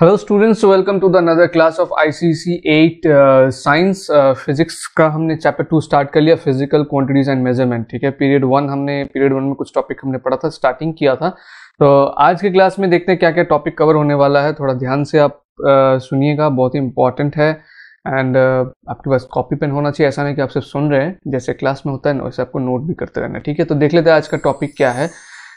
Hello students welcome to the another class of ICC 8 science physics का हमने chapter two start कर लिया physical quantities and measurement ठीक है पीरियड वन हमने पीरियड वन में कुछ टॉपिक हमने पढ़ा था स्टार्टिंग किया था तो आज के क्लास में देखते हैं क्या क्या टॉपिक कवर होने वाला है थोड़ा ध्यान से आप uh, सुनिएगा बहुत ही इंपॉर्टेंट है एंड uh, आपके पास कॉपी पेन होना चाहिए ऐसा नहीं कि आप सिर्फ सुन रहे हैं जैसे क्लास में होता है ना वैसे आपको नोट भी करते रहना ठीक है तो देख लेते हैं आज का टॉपिक क्या है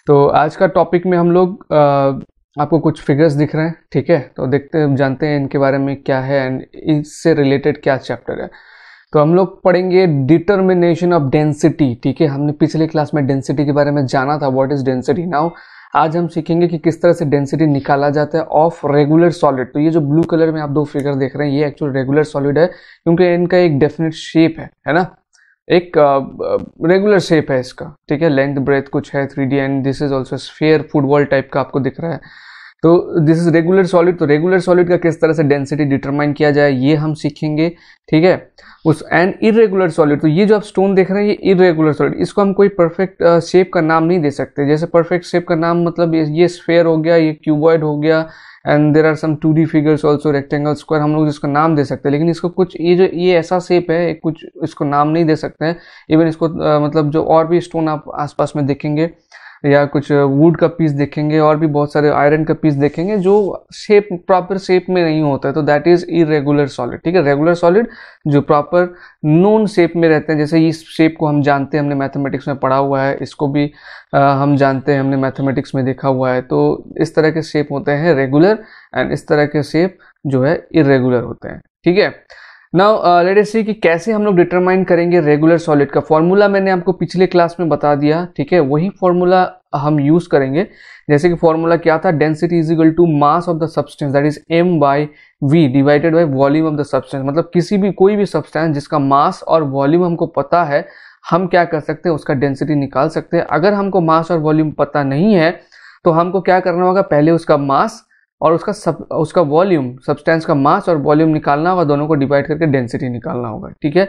तो आज का टॉपिक में हम लोग uh, आपको कुछ फिगर्स दिख रहे हैं ठीक है तो देखते हैं जानते हैं इनके बारे में क्या है एंड इससे रिलेटेड क्या चैप्टर है तो हम लोग पढ़ेंगे डिटर्मिनेशन ऑफ डेंसिटी ठीक है हमने पिछले क्लास में डेंसिटी के बारे में जाना था व्हाट इज डेंसिटी नाउ आज हम सीखेंगे कि किस तरह से डेंसिटी निकाला जाता है ऑफ रेगुलर सॉलिड तो ये जो ब्लू कलर में आप दो फिगर देख रहे हैं ये एक्चुअल रेगुलर सॉलिड है क्योंकि इनका एक डेफिनेट शेप है है ना एक रेगुलर शेप है इसका ठीक है लेंथ ब्रेथ कुछ है three D and this is also sphere football type का आपको दिख रहा है तो दिस इज रेगुलर सॉलिड तो रेगुलर सॉलिड का किस तरह से डेंसिटी डिटरमाइन किया जाए ये हम सीखेंगे ठीक है उस एंड इरेगुलर सॉलिड तो ये जो आप स्टोन देख रहे हैं ये इरेगुलर सॉलिड इसको हम कोई परफेक्ट शेप का नाम नहीं दे सकते जैसे परफेक्ट शेप का नाम मतलब ये स्फेयर हो गया ये क्यूबॉइड हो गया and there are some two D figures also rectangle square हम लोग इसको नाम दे सकते हैं लेकिन इसको कुछ ये जो ये ऐसा शेप है कुछ इसको नाम नहीं दे सकते हैं इवन इसको आ, मतलब जो और भी स्टोन आप आसपास में देखेंगे या कुछ वुड का पीस देखेंगे और भी बहुत सारे आयरन का पीस देखेंगे जो शेप प्रॉपर शेप में नहीं होता है तो दैट इज़ इरेगुलर सॉलिड ठीक है रेगुलर सॉलिड जो प्रॉपर नोन शेप में रहते हैं जैसे इस शेप को हम जानते हैं हमने मैथमेटिक्स में पढ़ा हुआ है इसको भी आ, हम जानते हैं हमने मैथमेटिक्स में देखा हुआ है तो इस तरह के शेप होते हैं रेगुलर एंड इस तरह के शेप जो है इरेगुलर होते हैं ठीक है नाउ लेट एस सी कि कैसे हम लोग डिटरमाइन करेंगे रेगुलर सॉलिड का फॉर्मूला मैंने आपको पिछले क्लास में बता दिया ठीक है वही फॉर्मूला हम यूज़ करेंगे जैसे कि फॉर्मूला क्या था density is equal to mass of the substance that is M by V divided by volume of the substance मतलब किसी भी कोई भी सब्सटेंस जिसका मास और वॉल्यूम हमको पता है हम क्या कर सकते हैं उसका डेंसिटी निकाल सकते हैं अगर हमको मास और वॉल्यूम पता नहीं है तो हमको क्या करना होगा पहले उसका मास और उसका सब उसका वॉल्यूम सब्सटेंस का मास और वॉल्यूम निकालना होगा दोनों को डिवाइड करके डेंसिटी निकालना होगा ठीक है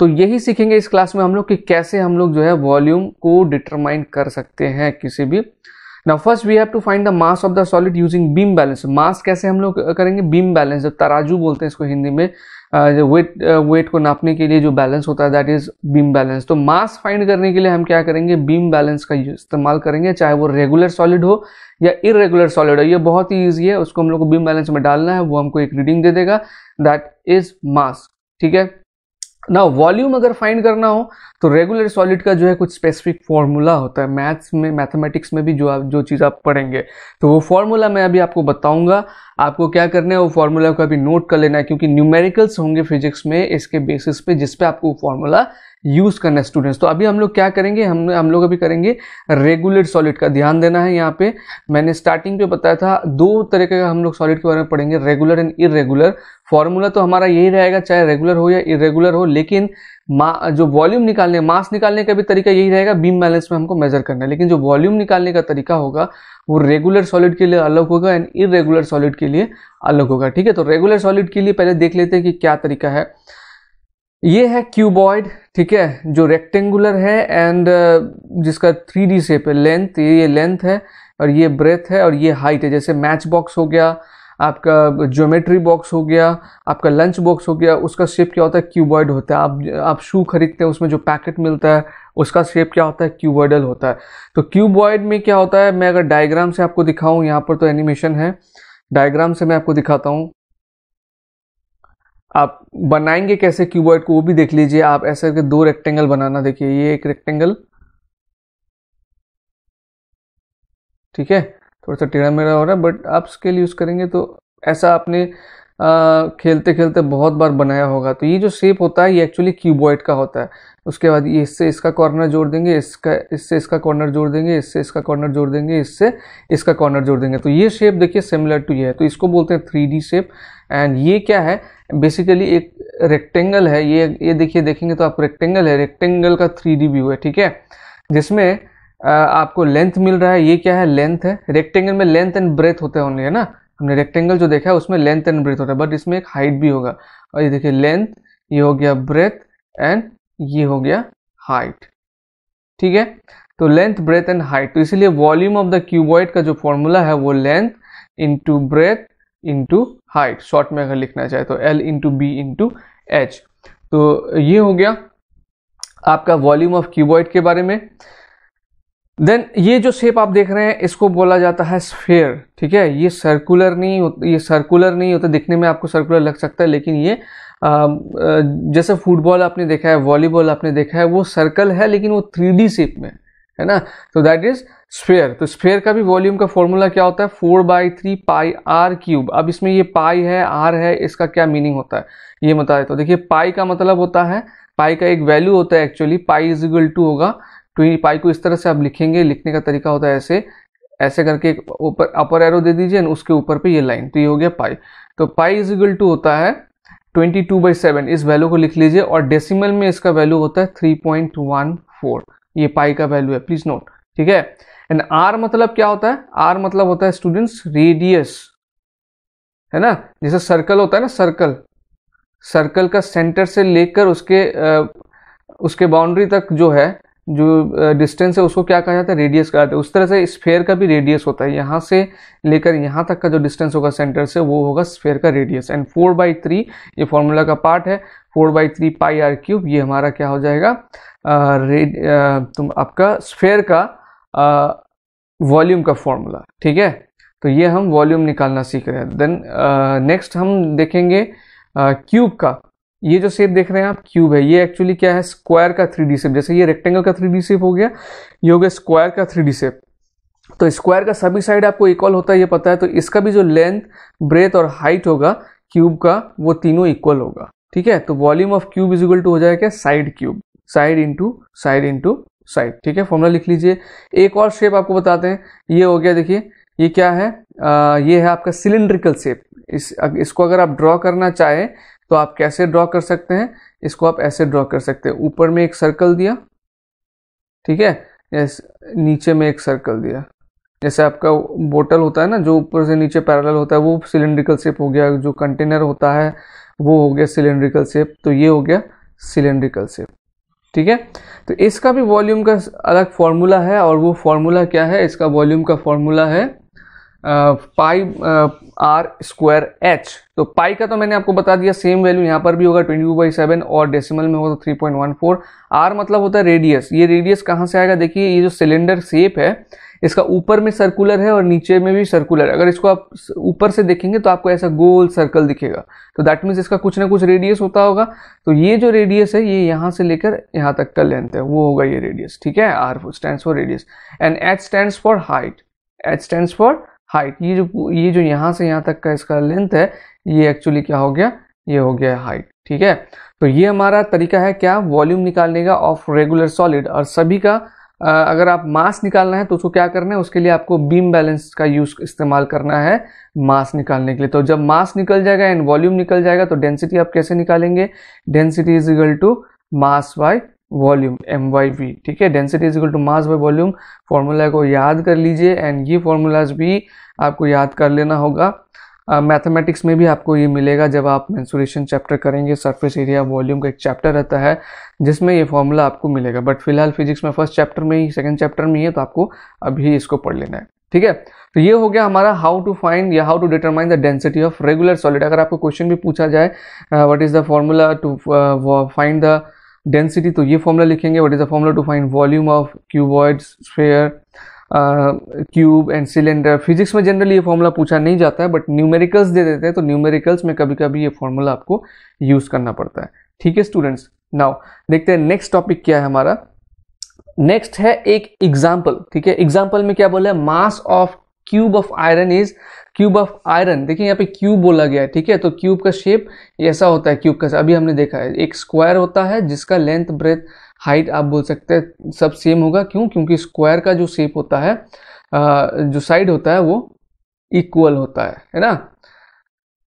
तो यही सीखेंगे इस क्लास में हम लोग कि कैसे हम लोग जो है वॉल्यूम को डिटरमाइन कर सकते हैं किसी भी now first we have to find the mass of the solid using beam balance mass कैसे हम लोग करेंगे बीम बैलेंस जब तराजू बोलते हैं इसको हिंदी में वेट वेट को नापने के लिए जो बैलेंस होता है दैट इज बीम बैलेंस तो मास फाइंड करने के लिए हम क्या करेंगे बीम बैलेंस का इस्तेमाल करेंगे चाहे वो रेगुलर सॉलिड हो या इरेगुलर सॉलिड हो ये बहुत ही ईजी है उसको हम लोग को बीम बैलेंस में डालना है वो हमको एक रीडिंग दे देगा दैट इज मास ठीक है ना वॉल्यूम अगर फाइंड करना हो तो रेगुलर सॉलिड का जो है कुछ स्पेसिफिक फॉर्मूला होता है मैथ्स में मैथमेटिक्स में भी जो आप जो चीज़ आप पढ़ेंगे तो वो फॉर्मूला मैं अभी आपको बताऊंगा आपको क्या करना है वो फॉर्मूला को अभी नोट कर लेना है क्योंकि न्यूमेरिकल्स होंगे फिजिक्स में इसके बेसिस पे जिस पे आपको फॉर्मूला यूज़ करना है स्टूडेंट्स तो अभी हम लोग क्या करेंगे हम हम लोग अभी करेंगे रेगुलर सॉलिड का ध्यान देना है यहाँ पे मैंने स्टार्टिंग पे बताया था दो तरीके का हम लोग सॉलिड के बारे में पढ़ेंगे रेगुलर एंड इरेगुलर फॉर्मूला तो हमारा यही रहेगा चाहे रेगुलर हो या इरेगुलर हो लेकिन जो वॉल्यूम निकालने मास निकालने का भी तरीका यही रहेगा बीम बैलेंस में हमको मेजर करना है लेकिन जो वॉल्यूम निकालने का तरीका होगा वो रेगुलर सॉलिड के लिए अलग होगा एंड इरेगुलर सॉलिड के लिए अलग होगा ठीक है तो रेगुलर सॉलिड के लिए पहले देख लेते हैं कि क्या तरीका है ये है क्यूबॉइड ठीक है जो रेक्टेंगुलर है एंड uh, जिसका थ्री डी शेप है लेंथ ये ये लेंथ है और ये ब्रेथ है और ये हाइट है जैसे मैच बॉक्स हो गया आपका ज्योमेट्री बॉक्स हो गया आपका लंच बॉक्स हो गया उसका शेप क्या होता है क्यूबॉइड होता है आप आप शू खरीदते हैं उसमें जो पैकेट मिलता है उसका शेप क्या होता है क्यूबॉइडल होता है तो क्यूबॉइड में क्या होता है मैं अगर डायग्राम से आपको दिखाऊँ यहाँ पर तो एनिमेशन है डायग्राम से मैं आपको दिखाता हूँ आप बनाएंगे कैसे क्यूबॉइड को वो भी देख लीजिए आप ऐसे करके दो रेक्टेंगल बनाना देखिए ये एक रेक्टेंगल ठीक है थोड़ा सा टेढ़ा मेढ़ा हो रहा है बट आप स्केल यूज़ करेंगे तो ऐसा आपने आ, खेलते खेलते बहुत बार बनाया होगा तो ये जो शेप होता है ये एक्चुअली क्यूबॉइड का होता है उसके बाद ये इससे इसका कॉर्नर जोड़ देंगे इसका इससे इसका कॉर्नर जोड़ देंगे इससे इसका कॉर्नर जोड़ देंगे इससे इसका कॉर्नर जोड़ देंगे तो ये शेप देखिए सिमिलर टू ये है तो इसको बोलते हैं थ्री शेप एंड ये क्या है बेसिकली एक रेक्टेंगल है ये ये देखिए देखेंगे तो आप रेक्टेंगल है रेक्टेंगल का थ्री व्यू है ठीक है जिसमें आपको लेंथ मिल रहा है ये क्या है लेंथ है रेक्टेंगल में लेंथ एंड ब्रेथ होते हैं ओनली है ना हमने रेक्टेंगल जो देखा है उसमें लेंथ एंड ब्रेथ होता है बट इसमें एक हाइट भी होगा और ये देखिए लेंथ ये हो गया ब्रेथ एंड ये हो गया हाइट ठीक है तो लेंथ ब्रेथ एंड हाइट तो इसीलिए वॉल्यूम ऑफ द क्यूबॉइड का जो फॉर्मूला है वो length into breadth into height short में अगर लिखना चाहे तो L into B into H तो ये हो गया आपका वॉल्यूम ऑफ क्यूबॉइड के बारे में देन ये जो शेप आप देख रहे हैं इसको बोला जाता है स्फेयर ठीक है ये सर्कुलर नहीं होता ये सर्कुलर नहीं होता दिखने में आपको सर्कुलर लग सकता है लेकिन ये जैसे फुटबॉल आपने देखा है वॉलीबॉल आपने देखा है वो सर्कल है लेकिन वो थ्री शेप में है ना तो दैट इज स्फेयर तो स्फेयर का भी वॉल्यूम का फॉर्मूला क्या होता है four by three pi R cube अब इसमें ये पाई है आर है इसका क्या मीनिंग होता है ये बता देता तो देखिए पाई का मतलब होता है पाई का एक वैल्यू होता है actually pi is equal to होगा ट्वेंटी तो पाई को इस तरह से आप लिखेंगे लिखने का तरीका होता है ऐसे ऐसे करके एक ऊपर अपर एरो दे दीजिए उसके ऊपर पे ये लाइन तो ये हो गया पाई तो पाई इज इक्वल टू होता है ट्वेंटी टू बाई सेवन इस वैल्यू को लिख लीजिए और डेसिमल में इसका वैल्यू होता है थ्री पॉइंट वन फोर ये पाई का वैल्यू है प्लीज नोट ठीक है एंड आर मतलब क्या होता है आर मतलब होता है स्टूडेंट्स रेडियस है ना जैसे सर्कल होता है ना सर्कल सर्कल का सेंटर से लेकर उसके आ, उसके बाउंड्री तक जो है जो डिस्टेंस है उसको क्या कहा जाता है रेडियस कहा जाता है उस तरह से स्फेयर का भी रेडियस होता है यहाँ से लेकर यहाँ तक का जो डिस्टेंस होगा सेंटर से वो होगा स्फेयर का radius and four by three ये फॉर्मूला का पार्ट है four by three pi R cube ये हमारा क्या हो जाएगा आ, रेड आ, तुम आपका स्फेयर का वॉल्यूम का फॉर्मूला ठीक है तो ये हम वॉल्यूम निकालना सीख रहे हैं देन नेक्स्ट हम देखेंगे क्यूब का ये जो शेप देख रहे हैं आप क्यूब है ये एक्चुअली क्या है स्क्वायर का थ्री डी शेप जैसे ये रेक्टेंगल का थ्री डी शेप हो गया ये हो गया स्क्वायर का थ्री डी शेप तो स्क्वायर का सभी साइड आपको इक्वल होता है ये पता है तो इसका भी जो लेंथ ब्रेथ और हाइट होगा क्यूब का वो तीनों इक्वल होगा ठीक है तो volume of cube is equal to हो जाएगा side cube side into side into side ठीक है फॉर्मूला लिख लीजिए एक और शेप आपको बताते हैं ये हो गया देखिए ये क्या है आ, ये है आपका सिलेंड्रिकल शेप इस इसको अगर आप ड्रॉ करना चाहें तो आप कैसे ड्रॉ कर सकते हैं इसको आप ऐसे ड्रॉ कर सकते हैं ऊपर में एक सर्कल दिया ठीक है यस नीचे में एक सर्कल दिया जैसे आपका बोतल होता है ना जो ऊपर से नीचे पैरेलल होता है वो सिलेंड्रिकल शेप हो गया जो कंटेनर होता है वो हो गया सिलेंड्रिकल शेप तो ये हो गया सिलेंड्रिकल शेप ठीक है तो इसका भी वॉल्यूम का अलग फार्मूला है और वो फार्मूला क्या है इसका वॉल्यूम का फॉर्मूला है पाई आर स्क्वायर एच तो पाई का तो मैंने आपको बता दिया सेम वैल्यू यहाँ पर भी होगा ट्वेंटी टू बाई सेवन और डेसिमल में होगा three point one four R मतलब होता है रेडियस ये रेडियस कहाँ से आएगा देखिए ये जो सिलेंडर शेप है इसका ऊपर में सर्कुलर है और नीचे में भी सर्कुलर है अगर इसको आप ऊपर से देखेंगे तो आपको ऐसा गोल सर्कल दिखेगा तो दैट मीन्स इसका कुछ ना कुछ रेडियस होता होगा तो ये जो रेडियस है ये यहाँ से लेकर यहाँ तक का लेंथ है वो होगा ये रेडियस ठीक है R stand for radius and H stand for height H stand for height ये जो ये जो यहाँ से यहाँ तक का इसका लेंथ है ये एक्चुअली क्या हो गया ये हो गया हाइट ठीक है तो ये हमारा तरीका है क्या वॉल्यूम निकालने का ऑफ रेगुलर सॉलिड और सभी का अगर आप मास निकालना है तो उसको क्या करना है उसके लिए आपको बीम बैलेंस का यूज इस्तेमाल करना है मास निकालने के लिए तो जब मास निकल जाएगा एंड वॉल्यूम निकल जाएगा तो डेंसिटी आप कैसे निकालेंगे density is equal to mass by volume M by V ठीक है density is equal to mass by volume formula को याद कर लीजिए एंड ये फार्मूलाज भी आपको याद कर लेना होगा मैथमेटिक्स uh, में भी आपको ये मिलेगा जब आप मैंसुरेशन चैप्टर करेंगे सरफेस एरिया वॉल्यूम का एक चैप्टर रहता है जिसमें ये फॉर्मूला आपको मिलेगा बट फिलहाल फिजिक्स में फर्स्ट चैप्टर में ही सेकंड चैप्टर में ही है तो आपको अभी इसको पढ़ लेना है ठीक है तो ये हो गया हमारा हाउ टू फाइंड या how to determine the density of regular solid अगर आपको क्वेश्चन भी पूछा जाए what is the formula to find the density तो ये फॉर्मूला लिखेंगे what is the formula to find volume of cuboid sphere cube and cylinder physics में generally ये फॉर्मूला पूछा नहीं जाता है बट न्यूमेरिकल्स दे देते हैं तो न्यूमेरिकल्स में कभी कभी ये फॉर्मूला आपको यूज़ करना पड़ता है ठीक है स्टूडेंट्स नाउ देखते हैं नेक्स्ट टॉपिक क्या है हमारा नेक्स्ट है एक एग्जाम्पल ठीक है एग्जाम्पल में क्या बोला है mass of cube of iron is cube of iron देखिए यहाँ पे क्यूब बोला गया है ठीक है तो क्यूब का शेप ऐसा होता है क्यूब का अभी हमने देखा है एक स्क्वायर होता है जिसका लेंथ ब्रेथ हाइट आप बोल सकते हैं सब सेम होगा क्यों क्योंकि स्क्वायर का जो शेप होता है जो साइड होता है वो इक्वल होता है है ना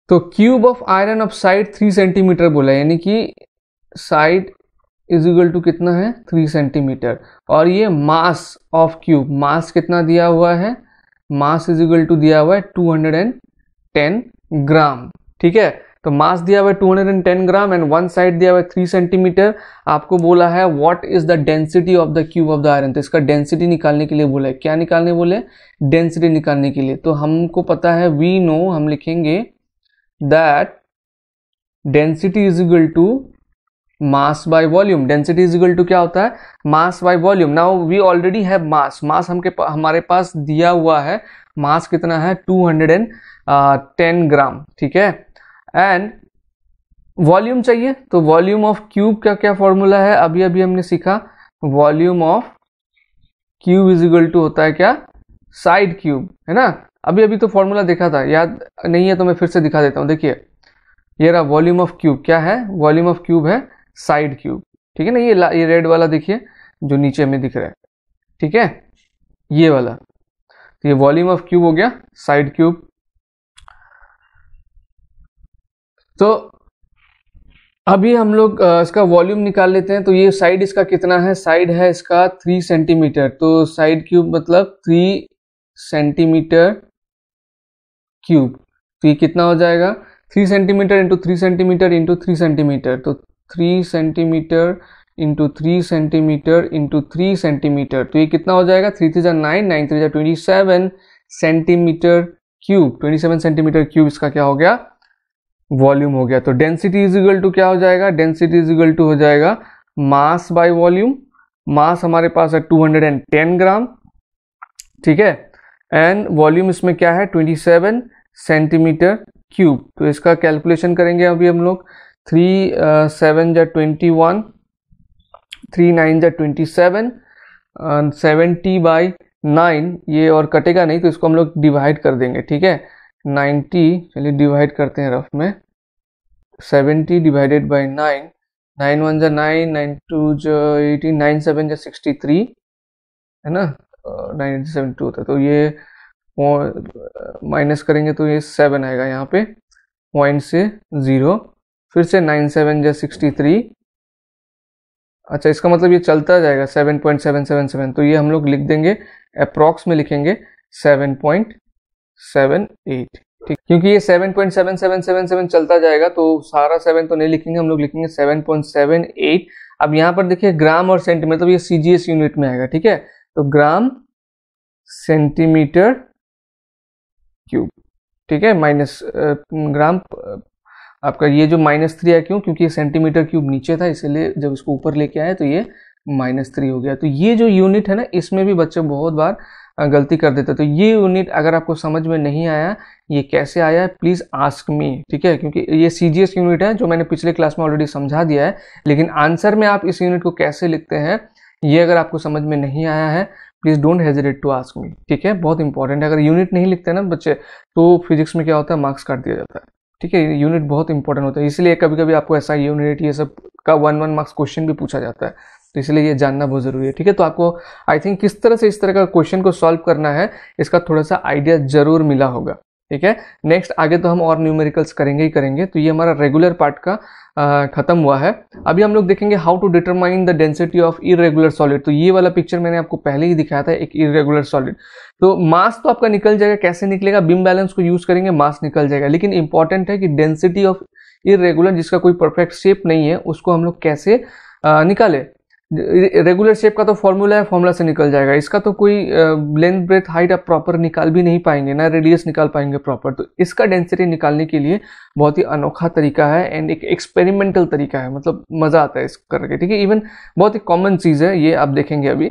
तो cube of iron of side three centimetre बोला यानी कि साइड इज इक्वल टू कितना है थ्री सेंटीमीटर और ये मास ऑफ क्यूब मास कितना दिया हुआ है मास इज इक्वल टू दिया हुआ है 210 ग्राम ठीक है तो मास दिया हुआ है 210 ग्राम एंड वन साइड दिया हुआ है 3 सेंटीमीटर आपको बोला है what is the density of the cube of the iron तो इसका डेंसिटी निकालने के लिए बोला है क्या निकालने बोले डेंसिटी निकालने के लिए तो हमको पता है वी नो हम लिखेंगे that density is equal to mass by volume density is equal to क्या होता है mass by volume now we already have mass mass हमके हमारे पास दिया हुआ है मास कितना है 210 ग्राम ठीक है एंड वॉल्यूम चाहिए तो वॉल्यूम ऑफ क्यूब का क्या फॉर्मूला है अभी अभी हमने सीखा volume of cube is equal to होता है क्या साइड क्यूब है ना अभी अभी तो फॉर्मूला देखा था याद नहीं है तो मैं फिर से दिखा देता हूँ देखिए ये रहा वॉल्यूम ऑफ क्यूब क्या है वॉल्यूम ऑफ क्यूब है साइड क्यूब ठीक है ना ये ये रेड वाला देखिए जो नीचे में दिख रहा है ठीक है ये वाला तो ये वॉल्यूम ऑफ क्यूब हो गया साइड क्यूब तो अभी हम लोग इसका वॉल्यूम निकाल लेते हैं तो ये साइड इसका कितना है साइड है इसका थ्री सेंटीमीटर तो साइड क्यूब मतलब थ्री सेंटीमीटर क्यूब तो ये कितना हो जाएगा three centimetre into three centimetre into three centimetre तो three centimetre into three centimetre into three centimetre तो ये कितना हो जाएगा थ्री थ्री जार नाइन नाइन थ्री जार twenty seven centimetre cube twenty seven centimetre cube इसका क्या हो गया वॉल्यूम हो गया तो डेंसिटी इज इक्वल टू क्या हो जाएगा डेंसिटी इज इक्वल टू हो जाएगा मास बाय वॉल्यूम मास हमारे पास है two hundred and ten gram ठीक है एंड वॉल्यूम इसमें क्या है ट्वेंटी सेवन सेंटीमीटर क्यूब तो इसका कैलकुलेशन करेंगे अभी हम लोग थ्री सेवन जा ट्वेंटी वन थ्री नाइन जै twenty seven seventy by nine ये और कटेगा नहीं तो इसको हम लोग डिवाइड कर देंगे ठीक है नाइन्टी चलिए डिवाइड करते हैं रफ में seventy divided by nine nine one जै नाइन नाइन टू जो एटीन नाइन सेवन जै सिक्सटी थ्री है ना नाइन एटी सेवन टू होता है तो ये माइनस uh, करेंगे तो ये सेवन आएगा यहाँ पे पॉइंट से ज़ीरो फिर से नाइन सेवन या सिक्सटी थ्री अच्छा इसका मतलब ये चलता जाएगा seven point seven seven seven तो ये हम लोग लिख देंगे अप्रॉक्स में लिखेंगे सेवन पॉइंट सेवन एट ठीक क्योंकि ये seven point seven seven seven seven चलता जाएगा तो सारा सेवन तो नहीं लिखेंगे हम लोग लिखेंगे सेवन पॉइंट सेवन एट अब यहाँ पर देखिए ग्राम और सेंटीमीटर मतलब ये सी जी एस यूनिट में आएगा ठीक है तो ग्राम सेंटीमीटर क्यूब ठीक है माइनस ग्राम आपका ये जो माइनस थ्री है क्यों क्योंकि ये सेंटीमीटर क्यूब नीचे था इसलिए जब इसको ऊपर लेके आए तो ये माइनस थ्री हो गया तो ये जो यूनिट है ना इसमें भी बच्चे बहुत बार गलती कर देते तो ये यूनिट अगर आपको समझ में नहीं आया ये कैसे आया प्लीज़ आस्क मी ठीक है क्योंकि ये सी जी यूनिट है जो मैंने पिछले क्लास में ऑलरेडी समझा दिया है लेकिन आंसर में आप इस यूनिट को कैसे लिखते हैं ये अगर आपको समझ में नहीं आया है please don't hesitate to ask me ठीक है बहुत इंपॉर्टेंट है अगर यूनिट नहीं लिखते ना बच्चे तो फिजिक्स में क्या होता है मार्क्स काट दिया जाता है ठीक है यूनिट बहुत इंपॉर्टेंट होता है इसलिए कभी कभी आपको ऐसा यूनिट ये सब का वन वन मार्क्स क्वेश्चन भी पूछा जाता है तो इसलिए ये जानना बहुत ज़रूरी है ठीक है तो आपको आई थिंक किस तरह से इस तरह का क्वेश्चन को सॉल्व करना है इसका थोड़ा सा आइडिया ज़रूर मिला होगा ठीक है नेक्स्ट आगे तो हम और न्यूमेरिकल्स करेंगे ही करेंगे तो ये हमारा रेगुलर पार्ट का ख़त्म हुआ है अभी हम लोग देखेंगे how to determine the density of irregular solid तो ये वाला पिक्चर मैंने आपको पहले ही दिखाया था एक इरेगुलर सॉलिड तो मास तो आपका निकल जाएगा कैसे निकलेगा बिम बैलेंस को यूज़ करेंगे मास निकल जाएगा लेकिन इंपॉर्टेंट है कि डेंसिटी ऑफ इरेगुलर जिसका कोई परफेक्ट शेप नहीं है उसको हम लोग कैसे निकाले रेगुलर शेप का तो फॉर्मूला है फॉर्मूला से निकल जाएगा इसका तो कोई लेंथ ब्रेथ हाइट आप प्रॉपर निकाल भी नहीं पाएंगे ना रेडियस निकाल पाएंगे प्रॉपर तो इसका डेंसिटी निकालने के लिए बहुत ही अनोखा तरीका है एंड एक एक्सपेरिमेंटल तरीका है मतलब मज़ा आता है इस करके ठीक है इवन बहुत ही कॉमन चीज़ है ये आप देखेंगे अभी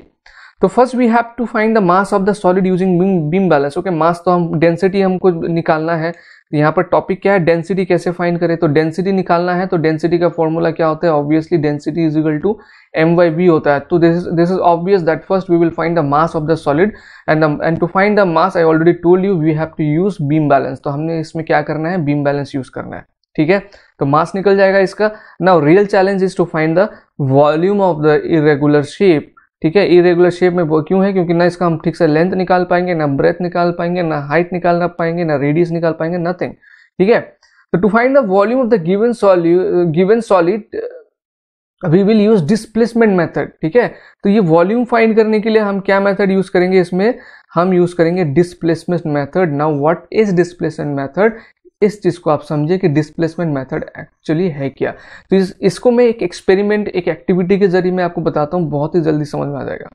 तो first we have to find the mass of the solid using beam balance okay mass तो हम डेंसिटी हमको निकालना है तो यहाँ पर टॉपिक क्या है डेंसिटी कैसे फाइन करें तो डेंसिटी निकालना है तो डेंसिटी का फॉर्मूला क्या होता है obviously density is equal to M by B होता है तो this is this is obvious that first we will find the mass of the solid and and to find the mass I already told you we have to use beam balance तो हमने इसमें क्या करना है beam balance use करना है ठीक है तो मास निकल जाएगा इसका now real challenge is to find the volume of the irregular shape ठीक है इरेगुलर शेप में वो क्यों है क्योंकि ना इसका हम ठीक से लेंथ निकाल पाएंगे ना ब्रेथ निकाल पाएंगे ना हाइट निकाल पाएंगे ना रेडियस निकाल पाएंगे नथिंग ठीक है तो to find the volume of the given solu given solid we will use displacement method ठीक है तो ये वॉल्यूम फाइंड करने के लिए हम क्या मेथड यूज करेंगे इसमें हम यूज करेंगे displacement method now what is displacement method इस चीज़ को आप समझिए कि डिस्प्लेसमेंट मेथड एक्चुअली है क्या तो इस, इसको मैं एक एक्सपेरिमेंट एक एक्टिविटी के जरिए मैं आपको बताता हूँ बहुत ही जल्दी समझ में आ जाएगा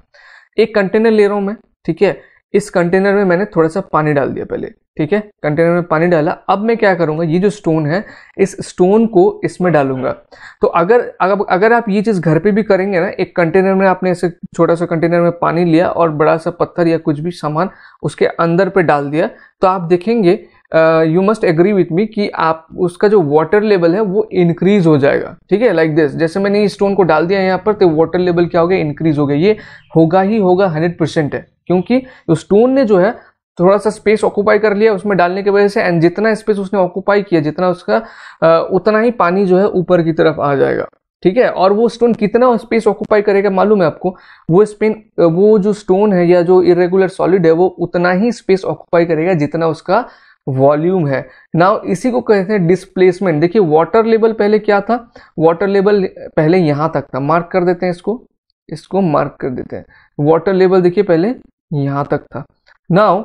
एक कंटेनर ले रहा हूँ मैं ठीक है इस कंटेनर में मैंने थोड़ा सा पानी डाल दिया पहले ठीक है कंटेनर में पानी डाला अब मैं क्या करूँगा ये जो स्टोन है इस स्टोन को इसमें डालूंगा तो अगर अगर अगर आप ये चीज़ घर पे भी करेंगे ना एक कंटेनर में आपने ऐसे छोटा सा कंटेनर में पानी लिया और बड़ा सा पत्थर या कुछ भी सामान उसके अंदर पे डाल दिया तो आप देखेंगे you must agree with me कि आप उसका जो वाटर लेवल है वो इंक्रीज हो जाएगा ठीक है लाइक दिस जैसे मैंने इस स्टोन को डाल दिया यहाँ पर तो वाटर लेवल क्या हो गया इंक्रीज हो गया ये होगा ही होगा हंड्रेड परसेंट है क्योंकि उस स्टोन ने जो है थोड़ा सा स्पेस ऑक्यूपाई कर लिया उसमें डालने की वजह से एंड जितना स्पेस उसने ऑक्यूपाई किया जितना उसका आ, उतना ही पानी जो है ऊपर की तरफ आ जाएगा ठीक है और वो स्टोन कितना स्पेस ऑक्यूपाई करेगा मालूम है आपको वो स्पेन वो जो स्टोन है या जो इरेगुलर सॉलिड है वो उतना ही स्पेस ऑक्यूपाई करेगा जितना उसका वॉल्यूम है नाउ इसी को कहते हैं डिस्प्लेसमेंट देखिए वाटर लेवल पहले क्या था वाटर लेवल पहले यहाँ तक था मार्क कर देते हैं इसको इसको मार्क कर देते हैं वाटर लेवल देखिए पहले यहाँ तक था नाउ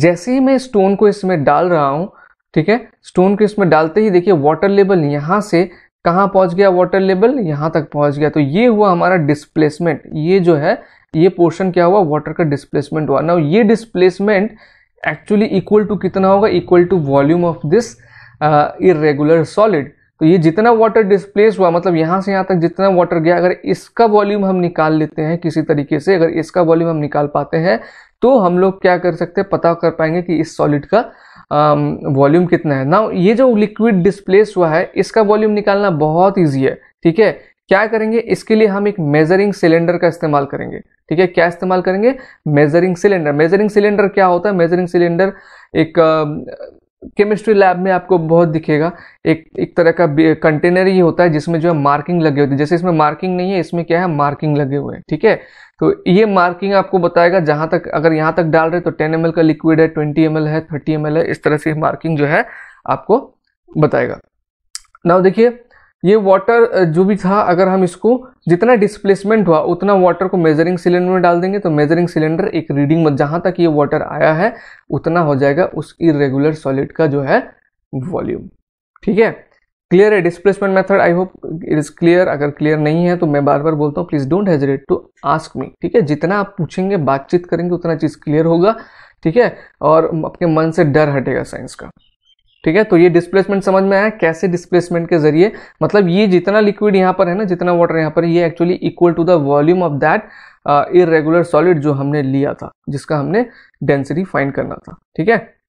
जैसे ही मैं स्टोन को इसमें डाल रहा हूँ ठीक है स्टोन को इसमें डालते ही देखिए वाटर लेवल यहाँ से कहाँ पहुँच गया वाटर लेवल यहाँ तक पहुँच गया तो ये हुआ हमारा डिस्प्लेसमेंट ये जो है ये पोर्शन क्या हुआ वाटर का डिस्प्लेसमेंट हुआ नाउ ये डिस्प्लेसमेंट एक्चुअली इक्वल टू कितना होगा equal to volume of this irregular solid तो ये जितना वाटर डिस्प्लेस हुआ मतलब यहाँ से यहाँ तक जितना वाटर गया अगर इसका वॉल्यूम हम निकाल लेते हैं किसी तरीके से अगर इसका वॉल्यूम हम निकाल पाते हैं तो हम लोग क्या कर सकते हैं पता कर पाएंगे कि इस सॉलिड का वॉल्यूम um, कितना है ना ये जो लिक्विड डिस्प्लेस हुआ है इसका वॉल्यूम निकालना बहुत ईजी है ठीक है क्या करेंगे इसके लिए हम एक मेजरिंग सिलेंडर का इस्तेमाल करेंगे ठीक है क्या इस्तेमाल करेंगे मेजरिंग सिलेंडर मेजरिंग सिलेंडर क्या होता है मेजरिंग सिलेंडर एक केमिस्ट्री लैब में आपको बहुत दिखेगा एक एक तरह का कंटेनर ही होता है जिसमें जो है मार्किंग लगे होती है जैसे इसमें मार्किंग नहीं है इसमें क्या है मार्किंग लगे हुए हैं ठीक है तो ये मार्किंग आपको बताएगा जहाँ तक अगर यहाँ तक डाल रहे तो टेन एम का लिक्विड है ट्वेंटी एम है थर्टी एम है इस तरह से मार्किंग जो है आपको बताएगा नाउ देखिए ये वाटर जो भी था अगर हम इसको जितना डिस्प्लेसमेंट हुआ उतना वाटर को मेजरिंग सिलेंडर में डाल देंगे तो मेजरिंग सिलेंडर एक रीडिंग में जहां तक ये वाटर आया है उतना हो जाएगा उस इरेगुलर सॉलिड का जो है वॉल्यूम ठीक है क्लियर है displacement method I hope it is clear अगर क्लियर नहीं है तो मैं बार बार बोलता हूँ please don't hesitate to ask me ठीक है जितना आप पूछेंगे बातचीत करेंगे उतना चीज़ क्लियर होगा ठीक है और अपने मन से डर हटेगा साइंस का ठीक है तो ये डिस्प्लेसमेंट समझ में आया कैसे डिस्प्लेसमेंट के जरिए मतलब ये जितना लिक्विड यहाँ पर है ना जितना वाटर यहाँ पर ये actually equal to the volume of that irregular solid जो हमने लिया था जिसका हमने डेंसिटी फाइंड करना था ठीक है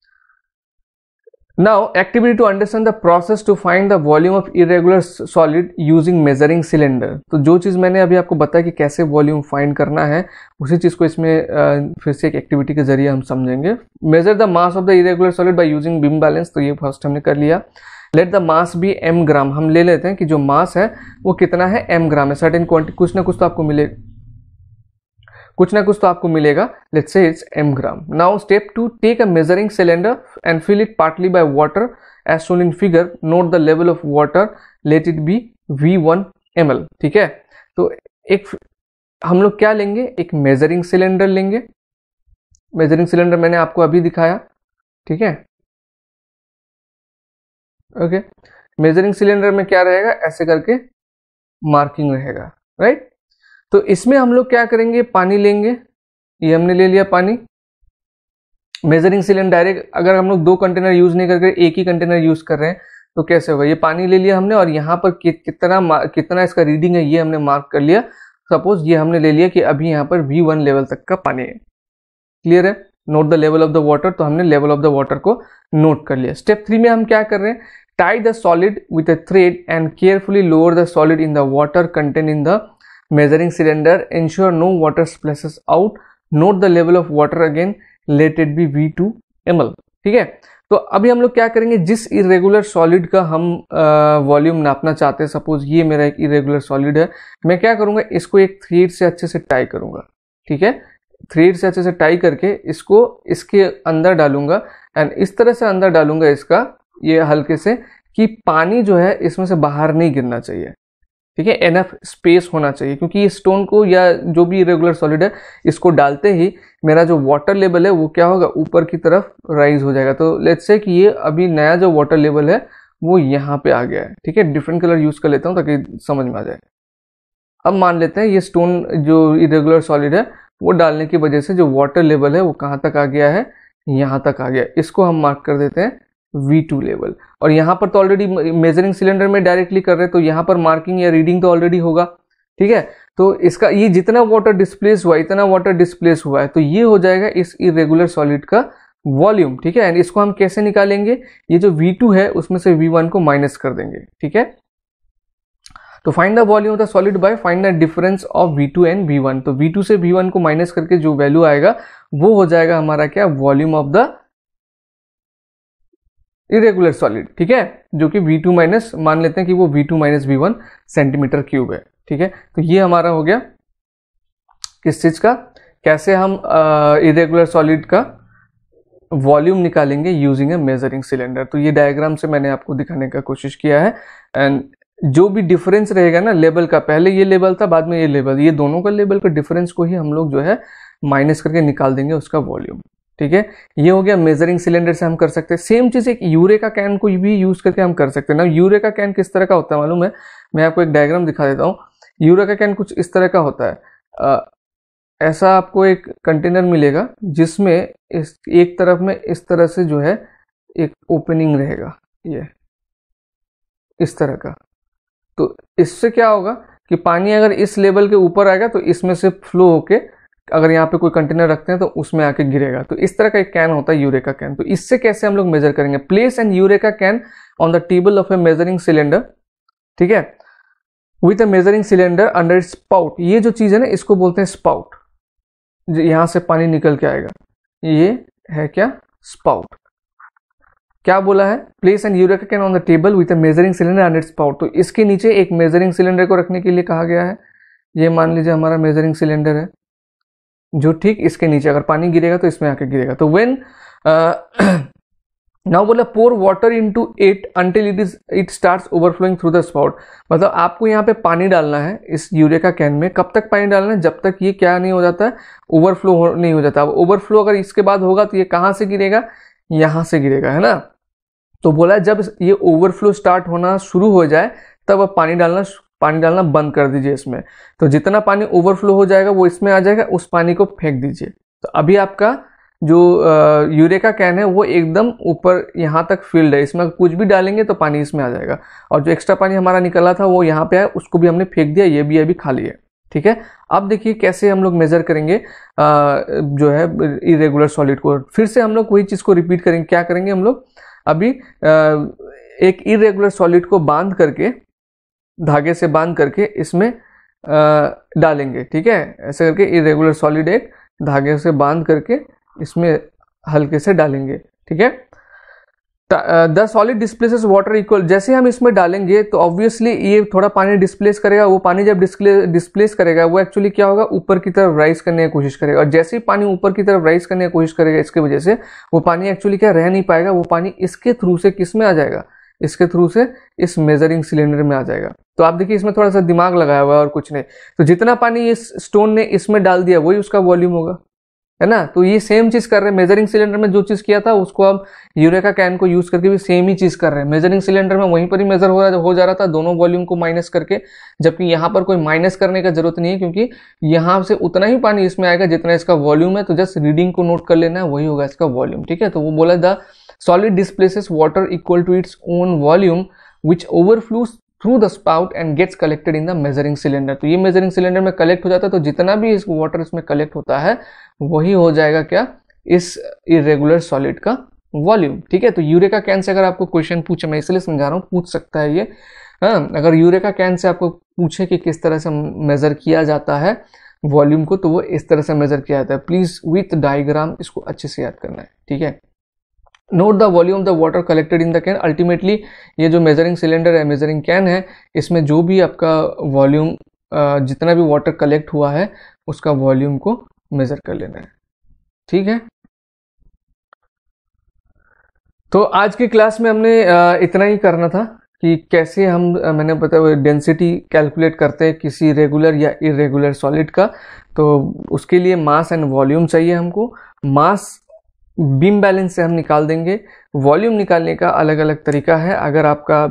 Now, activity to understand the process to find the volume of irregular solid using measuring cylinder. तो जो चीज़ मैंने अभी आपको बताया कि कैसे volume find करना है उसी चीज़ को इसमें फिर से एक activity के जरिए हम समझेंगे Measure the mass of the irregular solid by using beam balance. तो ये first हमने कर लिया Let the mass be m gram. हम ले लेते हैं कि जो mass है वो कितना है m gram. है सर्टेन क्वान्टिटी कुछ ना कुछ तो आपको मिले कुछ ना कुछ तो आपको मिलेगा let's say it's M gram now step two take a measuring cylinder and fill it partly by water as shown in figure note the level of water let it be V one M L ठीक है तो एक हम लोग क्या लेंगे एक measuring cylinder लेंगे मेजरिंग सिलेंडर मैंने आपको अभी दिखाया ठीक है ओके मेजरिंग सिलेंडर में क्या रहेगा ऐसे करके मार्किंग रहेगा राइट तो इसमें हम लोग क्या करेंगे पानी लेंगे ये हमने ले लिया पानी मेजरिंग सिलेंडर डायरेक्ट अगर हम लोग दो कंटेनर यूज़ नहीं करके एक ही कंटेनर यूज़ कर रहे हैं तो कैसे होगा ये पानी ले लिया हमने और यहाँ पर कि, कितना कितना इसका रीडिंग है ये हमने मार्क कर लिया सपोज ये हमने ले लिया कि अभी यहाँ पर वी वन लेवल तक का पानी है क्लियर है note the level of the water तो हमने लेवल ऑफ द वाटर को नोट कर लिया स्टेप थ्री में हम क्या कर रहे हैं tie the solid with a thread and carefully lower the solid in the water content in the measuring cylinder ensure no water splashes out note the level of water again let it be v2 ml ठीक है तो अभी हम लोग क्या करेंगे जिस irregular solid का हम वॉल्यूम नापना चाहते हैं सपोज ये मेरा एक इरेगुलर सॉलिड है मैं क्या करूँगा इसको एक थ्रीड से अच्छे से टाई करूँगा ठीक है थ्रीड से अच्छे से टाई करके इसको इसके अंदर डालूंगा एंड इस तरह से अंदर डालूंगा इसका ये हल्के से कि पानी जो है इसमें से बाहर नहीं गिरना चाहिए ठीक है एनफ स्पेस होना चाहिए क्योंकि ये स्टोन को या जो भी रेगुलर सॉलिड है इसको डालते ही मेरा जो वाटर लेवल है वो क्या होगा ऊपर की तरफ राइज हो जाएगा तो लेट्स से कि ये अभी नया जो वाटर लेवल है वो यहाँ पे आ गया है ठीक है डिफरेंट कलर यूज़ कर लेता हूँ ताकि समझ में आ जाए अब मान लेते हैं ये स्टोन जो इरेगुलर सॉलिड है वो डालने की वजह से जो वाटर लेवल है वो कहाँ तक आ गया है यहाँ तक आ गया इसको हम मार्क कर देते हैं V2 लेवल और यहाँ पर तो ऑलरेडी मेजरिंग सिलेंडर में डायरेक्टली कर रहे हैं तो यहाँ पर मार्किंग या रीडिंग तो ऑलरेडी होगा ठीक है तो इसका ये जितना वाटर डिस्प्लेस हुआ इतना वाटर डिस्प्लेस हुआ है तो ये हो जाएगा इस इरेगुलर सॉलिड का वॉल्यूम ठीक है एंड इसको हम कैसे निकालेंगे ये जो V2 है उसमें से V1 को माइनस कर देंगे ठीक है तो find the volume of the solid by find the difference of V2 and one तो V2 से V1 को माइनस करके जो वैल्यू आएगा वो हो जाएगा हमारा क्या volume of the irregular solid ठीक है जो कि वी टू माइनस मान लेते हैं कि वो V two minus V one centimetre cube है ठीक है तो ये हमारा हो गया किस चीज़ का कैसे हम इरेगुलर सॉलिड का वॉल्यूम निकालेंगे यूजिंग ए मेजरिंग सिलेंडर तो ये डायग्राम से मैंने आपको दिखाने का कोशिश किया है एंड जो भी डिफरेंस रहेगा ना लेवल का पहले ये लेवल था बाद में ये लेवल ये दोनों का लेवल का डिफरेंस को ही हम लोग जो है माइनस करके निकाल देंगे उसका वॉल्यूम ठीक है ये हो गया मेजरिंग सिलेंडर से हम कर सकते हैं सेम चीज़ एक यूरे का कैन को भी यूज़ करके हम कर सकते हैं ना यूरे का कैन किस तरह का होता है मालूम है मैं आपको एक डायग्राम दिखा देता हूँ यूरे का कैन कुछ इस तरह का होता है आ, ऐसा आपको एक कंटेनर मिलेगा जिसमें इस एक तरफ में इस तरह से जो है एक ओपनिंग रहेगा ये इस तरह का तो इससे क्या होगा कि पानी अगर इस लेवल के ऊपर आएगा तो इसमें से फ्लो होके अगर यहाँ पे कोई कंटेनर रखते हैं तो उसमें आके गिरेगा तो इस तरह का एक कैन होता है यूरेका कैन तो इससे कैसे हम लोग मेजर करेंगे place and eureka can on the table of a measuring cylinder ठीक है with a measuring cylinder under spout ये जो चीज़ है ना इसको बोलते हैं स्पाउट यहां से पानी निकल के आएगा ये है क्या स्पाउट क्या बोला है place and eureka can on the table with a measuring cylinder under spout तो इसके नीचे एक मेजरिंग सिलेंडर को रखने के लिए कहा गया है ये मान लीजिए हमारा मेजरिंग सिलेंडर है जो ठीक इसके नीचे अगर पानी गिरेगा तो इसमें आके गिरेगा तो वेन नाउ uh, बोला pour water into it until it is it start overflowing through the spout मतलब आपको यहाँ पे पानी डालना है इस यूरिया का कैन में कब तक पानी डालना है जब तक ये क्या नहीं हो जाता है ओवरफ्लो नहीं हो जाता अब ओवरफ्लो अगर इसके बाद होगा तो ये कहाँ से गिरेगा यहाँ से गिरेगा है ना तो बोला जब ये ओवरफ्लो स्टार्ट होना शुरू हो जाए तब अब पानी डालना पानी डालना बंद कर दीजिए इसमें तो जितना पानी ओवरफ्लो हो जाएगा वो इसमें आ जाएगा उस पानी को फेंक दीजिए तो अभी आपका जो यूरे का कैन है वो एकदम ऊपर यहाँ तक फील्ड है इसमें कुछ भी डालेंगे तो पानी इसमें आ जाएगा और जो एक्स्ट्रा पानी हमारा निकला था वो यहाँ पे आया उसको भी हमने फेंक दिया ये भी अभी खाली है ठीक है अब देखिए कैसे हम लोग मेजर करेंगे आ, जो है इरेगुलर सॉलिड को फिर से हम लोग वही चीज़ को रिपीट करेंगे क्या करेंगे हम लोग अभी आ, एक इरेगुलर सॉलिड को बांध करके धागे से बांध करके इसमें डालेंगे ठीक है ऐसे करके इरेगुलर सॉलिड एक धागे से बांध करके इसमें हल्के से डालेंगे ठीक है the solid displaces water equal जैसे हम इसमें डालेंगे तो ऑब्वियसली ये थोड़ा पानी डिस्प्लेस करेगा वो पानी जब डिस्प्ले डिस्प्लेस करेगा वो एक्चुअली क्या होगा ऊपर की तरफ राइज करने की कोशिश करेगा और जैसे ही पानी ऊपर की तरफ राइज करने की कोशिश करेगा इसके वजह से वो पानी एक्चुअली क्या रह नहीं पाएगा वो पानी इसके थ्रू से किस में आ जाएगा इसके थ्रू से इस मेजरिंग सिलेंडर में आ जाएगा तो आप देखिए इसमें थोड़ा सा दिमाग लगाया हुआ है और कुछ नहीं तो जितना पानी इस स्टोन ने इसमें डाल दिया वही उसका वॉल्यूम होगा है ना तो ये सेम चीज़ कर रहे हैं मेजरिंग सिलेंडर में जो चीज़ किया था उसको अब यूरेका कैन को यूज़ करके भी सेम ही चीज़ कर रहे हैं मेजरिंग सिलेंडर में वहीं पर ही मेजर हो रहा हो जा रहा था दोनों वॉल्यूम को माइनस करके जबकि यहाँ पर कोई माइनस करने का जरूरत नहीं है क्योंकि यहाँ से उतना ही पानी इसमें आएगा जितना इसका वॉल्यूम है तो जस्ट रीडिंग को नोट कर लेना है वही होगा इसका वॉल्यूम ठीक है तो वो बोला the Solid displaces water equal to its own volume which overflows through the spout and gets collected in the measuring cylinder तो ये मेजरिंग सिलेंडर में कलेक्ट हो जाता है तो जितना भी इस वाटर इसमें कलेक्ट होता है वही हो जाएगा क्या इस इरेगुलर सॉलिड का वॉल्यूम ठीक है तो यूरेका कैन से अगर आपको क्वेश्चन पूछे मैं इसलिए समझा रहा हूँ पूछ सकता है ये हाँ अगर यूरेका कैन से आपको पूछे कि किस तरह से मेज़र किया जाता है वॉल्यूम को तो वो इस तरह से मेज़र किया जाता है प्लीज़ विथ डायग्राम इसको अच्छे से याद करना है ठीक है note the volume the water collected in the can ultimately ये जो मेजरिंग सिलेंडर है मेजरिंग कैन है इसमें जो भी आपका वॉल्यूम जितना भी वाटर कलेक्ट हुआ है उसका वॉल्यूम को मेजर कर लेना है ठीक है तो आज की क्लास में हमने इतना ही करना था कि कैसे हम मैंने बताया डेंसिटी कैलकुलेट करते हैं किसी रेगुलर या इरेगुलर सॉलिड का तो उसके लिए मास एंड वॉल्यूम चाहिए हमको मास बीम बैलेंस से हम निकाल देंगे वॉल्यूम निकालने का अलग अलग तरीका है अगर आपका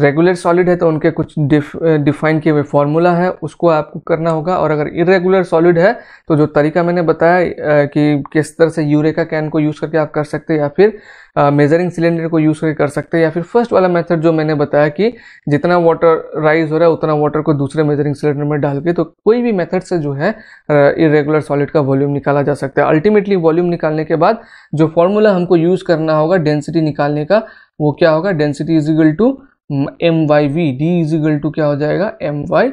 रेगुलर सॉलिड है तो उनके कुछ डिफाइन किए हुए फॉर्मूला है उसको आपको करना होगा और अगर इरेगुलर सॉलिड है तो जो तरीका मैंने बताया कि किस तरह से यूरेका कैन को यूज़ करके आप कर सकते हैं या फिर मेजरिंग सिलेंडर को यूज़ करके कर सकते हैं या फिर फर्स्ट वाला मेथड जो मैंने बताया कि जितना वाटर राइज हो रहा है उतना वाटर को दूसरे मेजरिंग सिलेंडर में डाल के तो कोई भी मेथड से जो है इरेगुलर सॉलिड का वॉल्यूम निकाला जा सकता है अल्टीमेटली वॉल्यूम निकालने के बाद जो फॉर्मूला हमको यूज़ करना होगा डेंसिटी निकालने का वो क्या होगा density is equal to M by V D is equal to क्या हो जाएगा एम वाई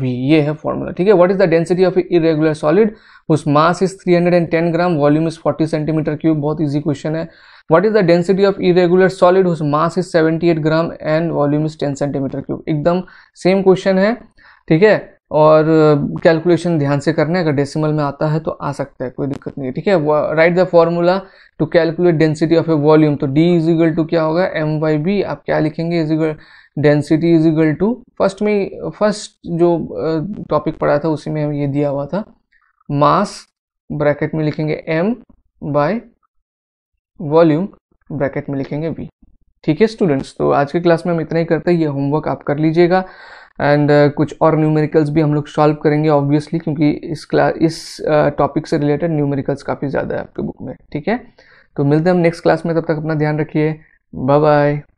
वी ये है फॉर्मूला ठीक है what is the density of irregular solid whose mass is 310 gram volume is 40 centimetre cube बहुत इजी क्वेश्चन है what is the density of irregular solid whose mass is 78 gram and volume is 10 centimetre cube एकदम same question है ठीक है और calculation ध्यान से करना है अगर डेसिमल में आता है तो आ सकता है कोई दिक्कत नहीं है ठीक है write the formula to calculate density of a volume तो डी इज इगल टू क्या होगा एम वाई बी आप क्या लिखेंगे is equal density is equal to first में फर्स्ट जो टॉपिक पढ़ा था उसी में ये दिया हुआ था मास ब्रैकेट में लिखेंगे एम बाय वॉल्यूम ब्रैकेट में लिखेंगे बी ठीक है स्टूडेंट्स तो आज के क्लास में हम इतना ही करते हैं ये होमवर्क आप कर लीजिएगा एंड uh, कुछ और न्यूमेरिकल्स भी हम लोग सॉल्व करेंगे ऑब्वियसली क्योंकि इस क्लास इस टॉपिक uh, से रिलेटेड न्यूमेरिकल्स काफ़ी ज़्यादा है आपके बुक में ठीक है तो मिलते हैं हम नेक्स्ट क्लास में तब तक अपना ध्यान रखिए बाय बाय